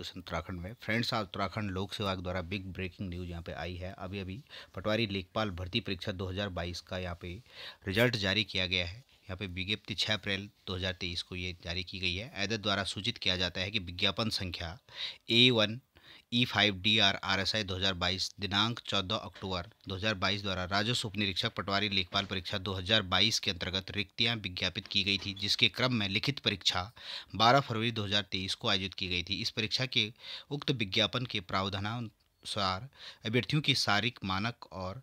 उत्तराखंड में फ्रेंड्स आज उत्तराखंड लोक सेवा द्वारा बिग ब्रेकिंग न्यूज़ यहाँ पे आई है अभी अभी पटवारी लेखपाल भर्ती परीक्षा 2022 का यहाँ पे रिजल्ट जारी किया गया है यहाँ पे विज्ञप्ति 6 अप्रैल 2023 को ये जारी की गई है ऐदत द्वारा सूचित किया जाता है कि विज्ञापन संख्या A one E five D R R S I दो हज़ार बाईस दिनांक चौदह अक्टूबर दो हज़ार बाईस द्वारा राजस्व उप निरीक्षक पटवारी लेखपाल परीक्षा दो हज़ार बाईस के अंतर्गत रिक्तियां विज्ञापित की गई थी जिसके क्रम में लिखित परीक्षा बारह फरवरी दो हज़ार तेईस को आयोजित की गई थी इस परीक्षा के उक्त विज्ञापन के प्रावधानानुसार अभ्यर्थियों की शारीरिक मानक और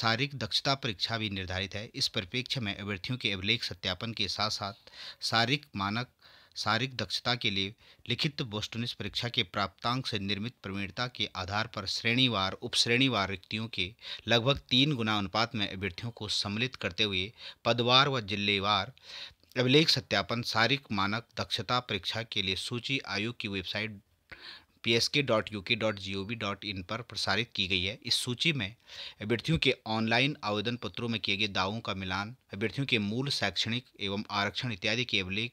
शारीरिक दक्षता परीक्षा भी निर्धारित है इस परिप्रेक्ष्य में अभ्यर्थियों के अभिलेख सत्यापन के साथ साथ शारीरिक मानक शारीरिक दक्षता के लिए लिखित बोस्टनिस परीक्षा के प्राप्तांक से निर्मित प्रवीणता के आधार पर श्रेणीवार उपश्रेणीवार रिक्तियों के लगभग तीन गुना अनुपात में अभ्यर्थियों को सम्मिलित करते हुए पदवार व जिलेवार अभिलेख सत्यापन शारीरिक मानक दक्षता परीक्षा के लिए सूची आयोग की website P S K dot U K dot G O V dot in पर प्रसारित की गई है इस सूची में अभ्यर्थियों के ऑनलाइन आवेदन पत्रों में किए गए दावों का मिलान अभ्यर्थियों के मूल शैक्षणिक एवं आरक्षण इत्यादि के अभिलेख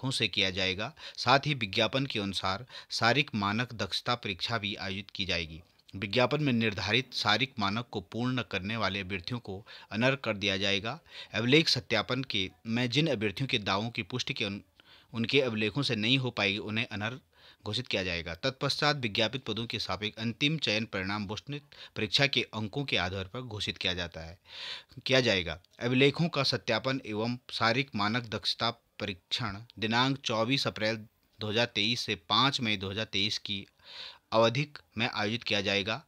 तरीकों से किया जाएगा साथ ही विज्ञापन के अनुसार शारीरिक मानक दक्षता परीक्षा भी आयोजित की जाएगी विज्ञापन में निर्धारित शारीरिक मानक को पूर्ण करने वाले अभ्यर्थियों को अनर कर दिया जाएगा अभिलेख सत्यापन के में जिन अभ्यर्थियों के दावों की पुष्टि के उन, उनके अभिलेखों से नहीं हो पाएगी उन्हें अनर घोषित किया जाएगा तत्पश्चात विज्ञापित पदों के सापेक्ष अंतिम चयन परिणाम वस्तुनिक परीक्षा के अंकों के आधार पर घोषित किया जाता है किया जाएगा अभिलेखों का सत्यापन एवं शारीरिक मानक दक्षता परीक्षण दिनांक 24 अप्रैल 2023 से 5 मई 2023 की अवधिक में आयोजित किया जाएगा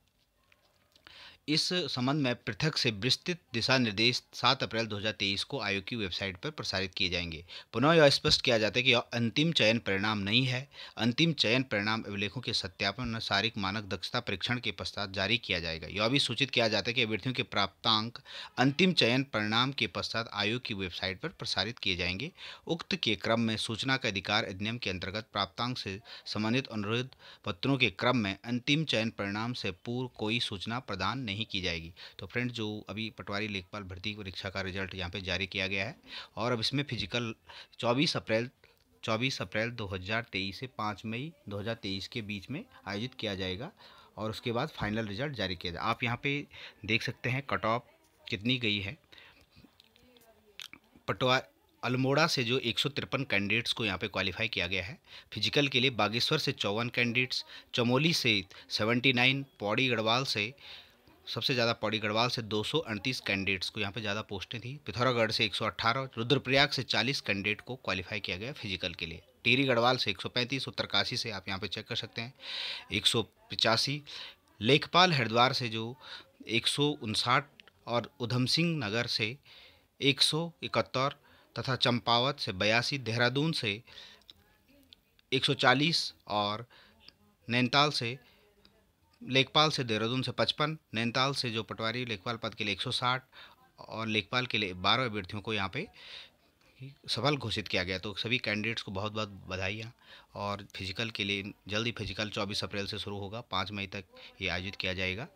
इस संबंध में पृथक से विस्तृत दिशा निर्देश 7 अप्रैल 2023 को आयोग की वेबसाइट पर प्रसारित किए जाएंगे पुनः यह स्पष्ट किया जाता है कि यह अंतिम चयन परिणाम नहीं है अंतिम चयन परिणाम अभिलेखों के सत्यापन अनुसारिक मानक दक्षता परीक्षण के पश्चात जारी किया जाएगा यह भी सूचित किया जाता है कि अभ्यर्थियों के प्राप्तांक अंतिम चयन परिणाम के पश्चात आयोग की वेबसाइट पर प्रसारित किए जाएंगे उक्त के क्रम में सूचना का अधिकार अधिनियम के अंतर्गत प्राप्तांक से संबंधित अनुरोध पत्रों के क्रम में अंतिम चयन परिणाम से पूर्व कोई सूचना प्रदान नहीं नहीं की जाएगी तो फ्रेंड जो अभी पटवारी लेखपाल भर्ती परीक्षा का रिजल्ट यहाँ पर जारी किया गया है और अब इसमें फिजिकल चौबीस अप्रैल 24 अप्रैल 2023 से 5 मई 2023 के बीच में आयोजित किया जाएगा और उसके बाद फाइनल रिजल्ट जारी किया जाए आप यहाँ पे देख सकते हैं कट ऑफ कितनी गई है पटवा अल्मोड़ा से जो एक कैंडिडेट्स को यहाँ पे क्वालिफाई किया गया है फिजिकल के लिए बागेश्वर से चौवन कैंडिडेट्स चमोली से 79 पौड़ी गढ़वाल से सबसे ज़्यादा पौड़ी गढ़वाल से दो कैंडिडेट्स को यहाँ पे ज़्यादा पोस्टें थी पिथौरागढ़ से 118 रुद्रप्रयाग से 40 कैंडिडेट को क्वालिफाई किया गया फिजिकल के लिए टीरी गढ़वाल से 135 उत्तरकाशी से आप यहाँ पे चेक कर सकते हैं एक लेखपाल हरिद्वार से जो एक और उधम सिंह नगर से एक तथा चंपावत से बयासी देहरादून से 140 और नैनीताल से लेखपाल से देहरादून से पचपन नैनीताल से जो पटवारी लेखपाल पद के लिए एक और लेखपाल के लिए बारह अभ्यर्थियों को यहाँ पे सफल घोषित किया गया तो सभी कैंडिडेट्स को बहुत बहुत बधाइयाँ और फिजिकल के लिए जल्दी फिजिकल 24 अप्रैल से शुरू होगा 5 मई तक ये आयोजित किया जाएगा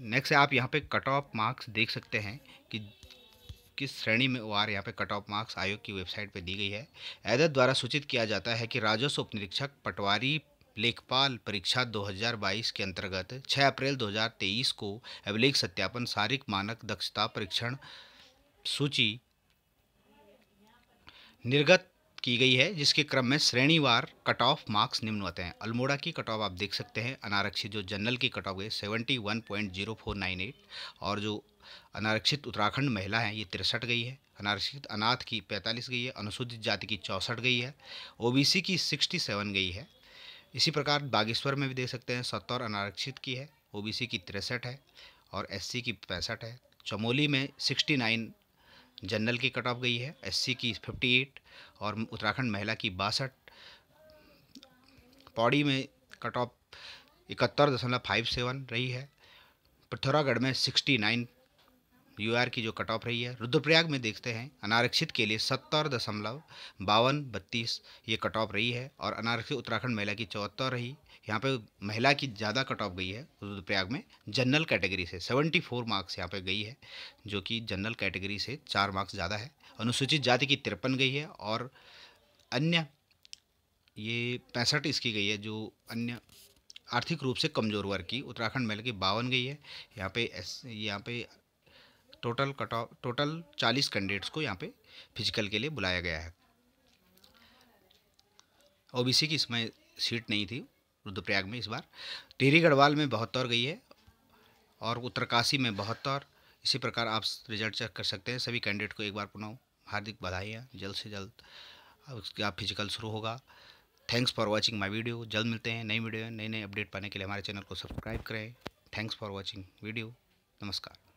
नेक्स्ट आप यहाँ पे कट ऑफ मार्क्स देख सकते हैं कि किस श्रेणी में वार आर यहाँ पे कट ऑफ मार्क्स आयोग की वेबसाइट पे दी गई है एदत द्वारा सूचित किया जाता है कि राजस्व उप निरीक्षक पटवारी लेखपाल परीक्षा 2022 के अंतर्गत 6 अप्रैल 2023 को अभिलेख सत्यापन शारीरिक मानक दक्षता परीक्षण सूची निर्गत की गई है जिसके क्रम में श्रेणीवार कट ऑफ मार्क्स निम्नवत हैं अल्मोड़ा की कट ऑफ आप देख सकते हैं अनारक्षित जो जनरल की कट ऑफ है seventy one point zero four nine eight और जो अनारक्षित उत्तराखंड महिला हैं ये तिरसठ गई है अनारक्षित अनाथ की पैंतालीस गई है अनुसूचित जाति की चौंसठ गई है ओबीसी की सिक्सटी सेवन गई है इसी प्रकार बागेश्वर में भी देख सकते हैं सत्तर अनारक्षित की है ओबीसी की तिरसठ है और एससी की पैंसठ है चमोली में सिक्सटी नाइन जनरल की कट ऑफ गई है एससी की फिफ्टी एट और उत्तराखंड महिला की बासठ पौड़ी में कट ऑफ इकहत्तर दशमलव फाइव सेवन रही है पिथौरागढ़ में सिक्सटी नाइन यू की जो कट ऑफ रही है रुद्रप्रयाग में देखते हैं अनारक्षित के लिए सत्तर दशमलव बावन बत्तीस ये कट ऑफ रही है और अनारक्षित उत्तराखंड महिला की चौहत्तर रही यहाँ पे महिला की ज़्यादा कट ऑफ गई है रुद्रप्रयाग में जनरल कैटेगरी से सेवेंटी फोर मार्क्स यहाँ पे गई है जो कि जनरल कैटेगरी से चार मार्क्स ज़्यादा है अनुसूचित जाति की तिरपन गई है और अन्य ये पैंसठ इसकी गई है जो अन्य आर्थिक रूप से कमज़ोर वर्ग की उत्तराखंड महिला की बावन गई है यहाँ पे एस यहाँ पे टोटल कट ऑफ टोटल चालीस कैंडिडेट्स को यहाँ पे फिजिकल के लिए बुलाया गया है ओबीसी की इसमें सीट नहीं थी रुद्रप्रयाग में इस बार टिहरी गढ़वाल में बहत्तर गई है और उत्तरकाशी में बहत्तर इसी प्रकार आप रिजल्ट चेक कर सकते हैं सभी कैंडिडेट को एक बार पुनः हार्दिक बधाइयाँ जल्द से जल्द उसका फिजिकल शुरू होगा thanks for watching my video जल्द मिलते हैं नई वीडियो नए नए अपडेट पाने के लिए हमारे चैनल को सब्सक्राइब करें थैंक्स फॉर वॉचिंग वीडियो नमस्कार